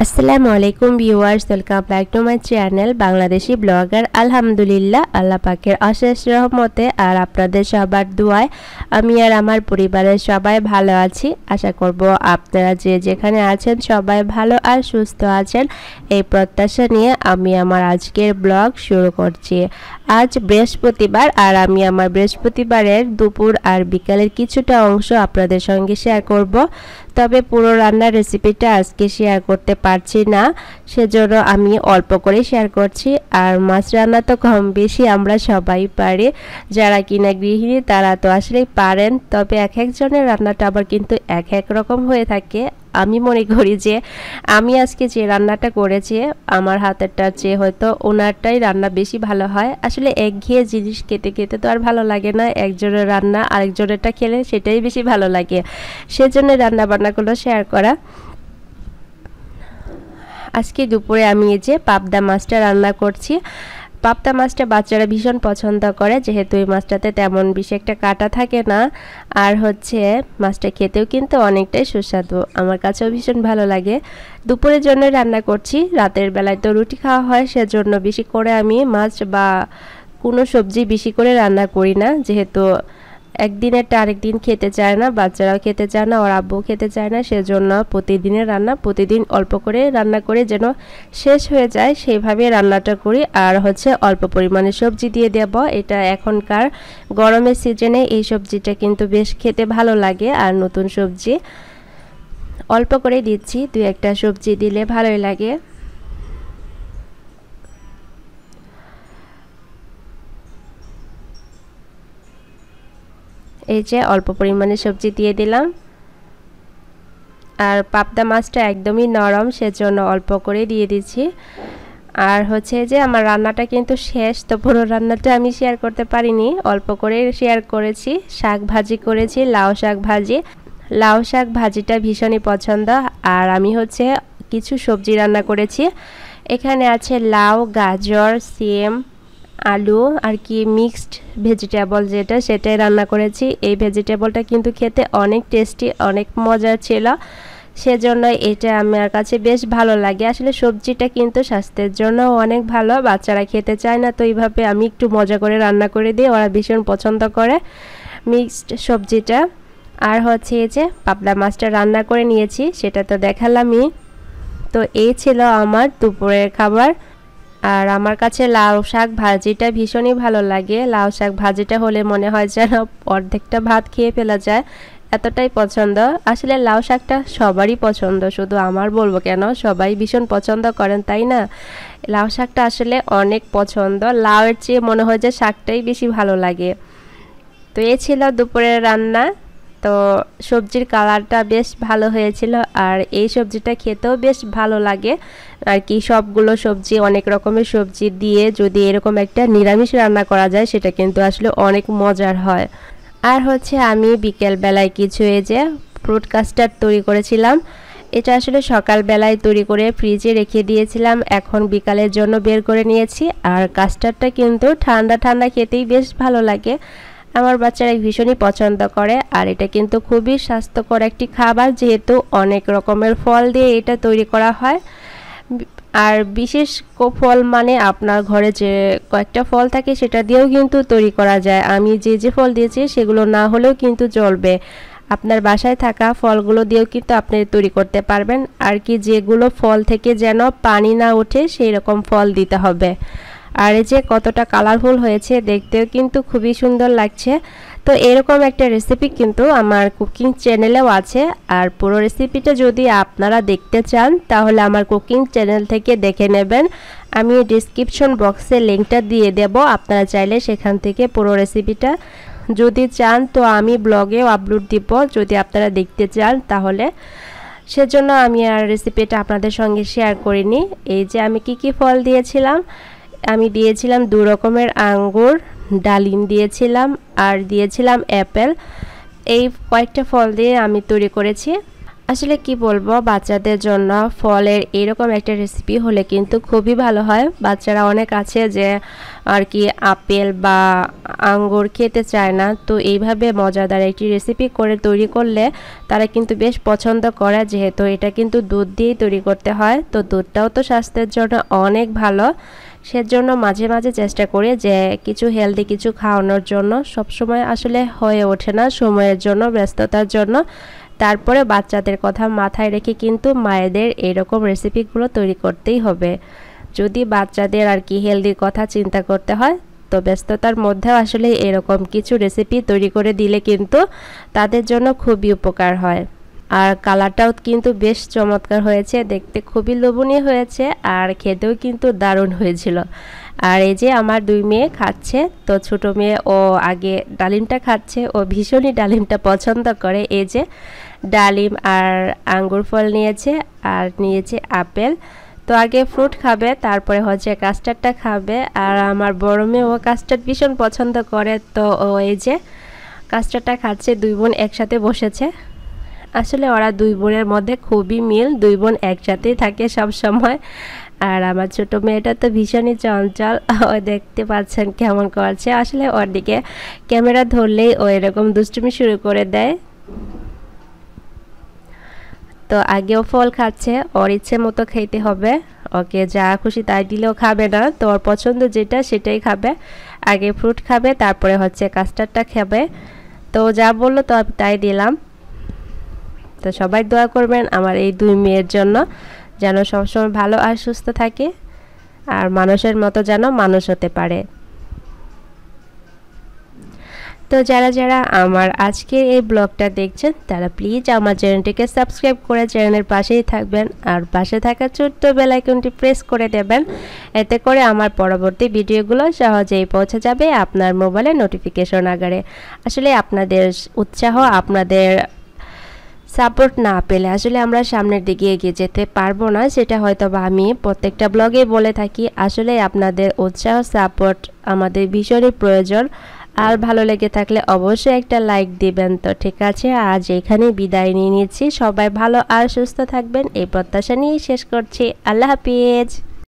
আসসালামু আলাইকুম viewers welcome back to my channel Bangladeshi blogger আলহামদুলিল্লাহ আল্লাহ পাকের অশেষ রহমতে আর আপনাদের সবার দোয়ায় আমি আর আমার পরিবারের সবাই ভালো আছি আশা করব আপনারা যে যেখানে আছেন সবাই ভালো আর সুস্থ আছেন এই প্রত্যাশা নিয়ে আমি আমার আজকের ব্লগ শুরু করছি আজ বৃহস্পতিবার আর আমি আমার বৃহস্পতিবারের দুপুর আর বিকালের কিছুটা অংশ আপনাদের সঙ্গে শেয়ার করব তবে পুরো রান্নার রেসিপিটা আজকে শেয়ার করতে পার পারছি না সেজন্য আমি অল্প করে শেয়ার করছি আর মাছ রান্না তো কম বেশি আমরা সবাই পারি যারা কিনা গৃহিণী তারা তো আসলেই পারেন তবে এক একজনের রান্নাটা আবার কিন্তু এক এক রকম হয়ে থাকে আমি মনে করি যে আমি আজকে যে রান্নাটা করেছি আমার হাতেরটা চেয়ে হয়তো ওনারটাই রান্না বেশি ভালো হয় আসলে একঘেয়ে জিনিস খেতে খেতে তো আর ভালো লাগে না একজনের রান্না আরেকজনেরটা খেলে সেটাই বেশি ভালো লাগে সেজন্য রান্না বান্নাগুলো শেয়ার করা আজকে দুপুরে আমি এই যে পাবদা মাছটা রান্না করছি পাবদা মাছটা বাচ্চারা ভীষণ পছন্দ করে যেহেতু এই মাছটাতে তেমন বেশি একটা কাটা থাকে না আর হচ্ছে মাছটা খেতেও কিন্তু অনেকটাই সুস্বাদু আমার কাছেও ভীষণ ভালো লাগে দুপুরের জন্য রান্না করছি রাতের বেলায় তো রুটি খাওয়া হয় সেজন্য বেশি করে আমি মাছ বা কোনো সবজি বেশি করে রান্না করি না যেহেতু একদিনেরটা আরেক দিন খেতে চায় না বাচ্চারাও খেতে চায় না ওর আব্বু খেতে চায় না সেজন্য প্রতিদিনের রান্না প্রতিদিন অল্প করে রান্না করে যেন শেষ হয়ে যায় সেইভাবে রান্নাটা করি আর হচ্ছে অল্প পরিমাণে সবজি দিয়ে দেব এটা এখনকার গরমের সিজনে এই সবজিটা কিন্তু বেশ খেতে ভালো লাগে আর নতুন সবজি অল্প করে দিচ্ছি দু একটা সবজি দিলে ভালোই লাগে এই যে অল্প পরিমাণে সবজি দিয়ে দিলাম আর পাবদা মাছটা একদমই নরম সেজন্য অল্প করে দিয়ে দিচ্ছি আর হচ্ছে যে আমার রান্নাটা কিন্তু শেষ তো পুরো রান্নাটা আমি শেয়ার করতে পারিনি অল্প করে শেয়ার করেছি শাক ভাজি করেছি লাউ শাক ভাজি লাউ শাক ভাজিটা ভীষণই পছন্দ আর আমি হচ্ছে কিছু সবজি রান্না করেছি এখানে আছে লাউ গাজর সিম আলু আর কি মিক্সড ভেজিটেবল যেটা সেটাই রান্না করেছি এই ভেজিটেবলটা কিন্তু খেতে অনেক টেস্টি অনেক মজার ছিল সেজন্য এটা আমার কাছে বেশ ভালো লাগে আসলে সবজিটা কিন্তু স্বাস্থ্যের জন্য অনেক ভালো বাচ্চারা খেতে চায় না তো এইভাবে আমি একটু মজা করে রান্না করে দিই ওরা ভীষণ পছন্দ করে মিক্সড সবজিটা আর হচ্ছে এই যে পাবলা মাছটা রান্না করে নিয়েছি সেটা তো দেখালামই তো এই ছিল আমার দুপুরের খাবার আর আমার কাছে লাউ শাক ভাজিটা ভীষণই ভালো লাগে লাউ শাক ভাজিটা হলে মনে হয় যেন অর্ধেকটা ভাত খেয়ে ফেলা যায় এতটাই পছন্দ আসলে লাউ শাকটা সবারই পছন্দ শুধু আমার বলবো কেন সবাই ভীষণ পছন্দ করেন তাই না লাউ শাকটা আসলে অনেক পছন্দ লাউয়ের চেয়ে মনে হয় যে শাকটাই বেশি ভালো লাগে তো এ ছিল দুপুরের রান্না তো সবজির কালারটা বেশ ভালো হয়েছিল আর এই সবজিটা খেতেও বেশ ভালো লাগে আর কি সবগুলো সবজি অনেক রকমের সবজি দিয়ে যদি এরকম একটা নিরামিষ রান্না করা যায় সেটা কিন্তু আসলে অনেক মজার হয় আর হচ্ছে আমি বিকেলবেলায় কিছু এই যে ফ্রুট কাস্টার্ড তৈরি করেছিলাম এটা আসলে সকালবেলায় তৈরি করে ফ্রিজে রেখে দিয়েছিলাম এখন বিকালের জন্য বের করে নিয়েছি আর কাস্টার্ডটা কিন্তু ঠান্ডা ঠান্ডা খেতেই বেশ ভালো লাগে আমার বাচ্চারা ভীষণই পছন্দ করে আর এটা কিন্তু খুবই স্বাস্থ্যকর একটি খাবার যেহেতু অনেক রকমের ফল দিয়ে এটা তৈরি করা হয় আর বিশেষ ফল মানে আপনার ঘরে যে কয়েকটা ফল থাকে সেটা দিয়েও কিন্তু তৈরি করা যায় আমি যে যে ফল দিয়েছি সেগুলো না হলেও কিন্তু চলবে আপনার বাসায় থাকা ফলগুলো দিয়েও কিন্তু আপনি তৈরি করতে পারবেন আর কি যেগুলো ফল থেকে যেন পানি না ওঠে সেই রকম ফল দিতে হবে আর এই যে কতটা কালারফুল হয়েছে দেখতেও কিন্তু খুবই সুন্দর লাগছে তো এরকম একটা রেসিপি কিন্তু আমার কুকিং চ্যানেলেও আছে আর পুরো রেসিপিটা যদি আপনারা দেখতে চান তাহলে আমার কুকিং চ্যানেল থেকে দেখে নেবেন আমি ডিসক্রিপশন বক্সে লিঙ্কটা দিয়ে দেব আপনারা চাইলে সেখান থেকে পুরো রেসিপিটা যদি চান তো আমি ব্লগেও আপলোড দিব যদি আপনারা দেখতে চান তাহলে সেজন্য আমি আর রেসিপিটা আপনাদের সঙ্গে শেয়ার করিনি এই যে আমি কি কি ফল দিয়েছিলাম আমি দিয়েছিলাম দু রকমের আঙ্গুর ডালিম দিয়েছিলাম আর দিয়েছিলাম অ্যাপেল এই কয়েকটা ফল দিয়ে আমি তৈরি করেছি আসলে কি বলবো বাচ্চাদের জন্য ফলের এরকম একটা রেসিপি হলে কিন্তু খুবই ভালো হয় বাচ্চারা অনেক আছে যে আর কি আপেল বা আঙ্গুর খেতে চায় না তো এইভাবে মজাদার একটি রেসিপি করে তৈরি করলে তারা কিন্তু বেশ পছন্দ করে যেহেতু এটা কিন্তু দুধ দিয়েই তৈরি করতে হয় তো দুধটাও তো স্বাস্থ্যের জন্য অনেক ভালো সেজন্য মাঝে মাঝে চেষ্টা করি যে কিছু হেলদি কিছু খাওয়ানোর জন্য সবসময় আসলে হয়ে ওঠে না সময়ের জন্য ব্যস্ততার জন্য তারপরে বাচ্চাদের কথা মাথায় রেখে কিন্তু মায়েদের এরকম রেসিপিগুলো তৈরি করতেই হবে যদি বাচ্চাদের আর কি হেলদির কথা চিন্তা করতে হয় তো ব্যস্ততার মধ্যেও আসলে এরকম কিছু রেসিপি তৈরি করে দিলে কিন্তু তাদের জন্য খুবই উপকার হয় আর কালারটাও কিন্তু বেশ চমৎকার হয়েছে দেখতে খুবই লোভনীয় হয়েছে আর খেতেও কিন্তু দারুণ হয়েছিল আর এই যে আমার দুই মেয়ে খাচ্ছে তো ছোট মেয়ে ও আগে ডালিমটা খাচ্ছে ও ভীষণই ডালিমটা পছন্দ করে এই যে ডালিম আর আঙ্গুর ফল নিয়েছে আর নিয়েছে আপেল তো আগে ফ্রুট খাবে তারপরে হচ্ছে কাস্টার্ডটা খাবে আর আমার বড় মেয়ে ও কাস্টার্ড ভীষণ পছন্দ করে তো ও এই যে কাস্টার্ডটা খাচ্ছে দুই বোন একসাথে বসেছে আসলে ওরা দুই বোনের মধ্যে খুবই মিল দুই বোন একসাথেই থাকে সব সময় আর আমার ছোট মেয়েটা তো ভীষণই চঞ্চল ও দেখতে পাচ্ছেন কেমন করছে আসলে ওর দিকে ক্যামেরা ধরলেই ও এরকম দুষ্টুমি শুরু করে দেয় তো আগেও ফল খাচ্ছে ওর ইচ্ছে মতো খেতে হবে ওকে যা খুশি তাই দিলেও খাবে না তো ওর পছন্দ যেটা সেটাই খাবে আগে ফ্রুট খাবে তারপরে হচ্ছে কাস্টার্ডটা খাবে তো যা বললো তো তাই দিলাম তো সবাই দোয়া করবেন আমার এই দুই মেয়ের জন্য যেন সবসময় ভালো আর সুস্থ থাকে আর মানুষের মতো যেন মানুষ হতে পারে তো যারা যারা আমার আজকে এই ব্লগটা দেখছেন তারা প্লিজ আমার চ্যানেলটিকে সাবস্ক্রাইব করে চ্যানেলের পাশেই থাকবেন আর পাশে থাকা ছোট্ট বেলাইকনটি প্রেস করে দেবেন এতে করে আমার পরবর্তী ভিডিওগুলো সহজেই পৌঁছে যাবে আপনার মোবাইলে নোটিফিকেশন আগারে আসলে আপনাদের উৎসাহ আপনাদের সাপোর্ট না পেলে আসলে আমরা সামনের দিকে এগিয়ে যেতে পারবো না সেটা হয়তো বা আমি প্রত্যেকটা ব্লগে বলে থাকি আসলে আপনাদের উৎসাহ সাপোর্ট আমাদের ভীষণই প্রয়োজন আর ভালো লেগে থাকলে অবশ্যই একটা লাইক দিবেন তো ঠিক আছে আজ এখানে বিদায় নিয়ে নিচ্ছি সবাই ভালো আর সুস্থ থাকবেন এই প্রত্যাশা নিয়েই শেষ করছি আল্লাহ হাফিজ